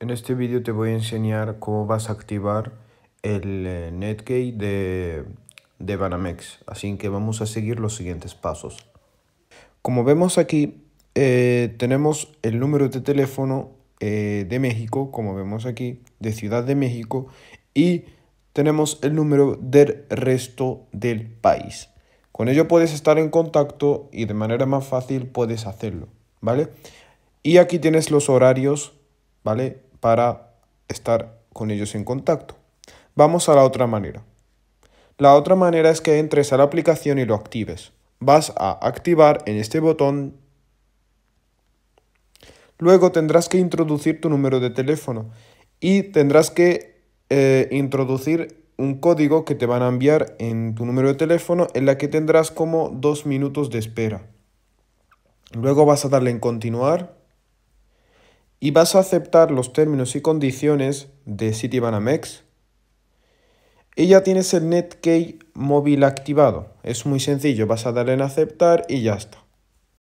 En este vídeo te voy a enseñar cómo vas a activar el eh, Netgate de, Banamex. Así que vamos a seguir los siguientes pasos. Como vemos aquí, eh, tenemos el número de teléfono eh, de México, como vemos aquí, de Ciudad de México, y tenemos el número del resto del país. Con ello puedes estar en contacto y de manera más fácil puedes hacerlo, ¿vale? Y aquí tienes los horarios ¿vale? Para estar con ellos en contacto. Vamos a la otra manera. La otra manera es que entres a la aplicación y lo actives. Vas a activar en este botón. Luego tendrás que introducir tu número de teléfono y tendrás que eh, introducir un código que te van a enviar en tu número de teléfono en la que tendrás como dos minutos de espera. Luego vas a darle en continuar y vas a aceptar los términos y condiciones de Citibanamex y ya tienes el Netkey móvil activado. Es muy sencillo, vas a darle en aceptar y ya está.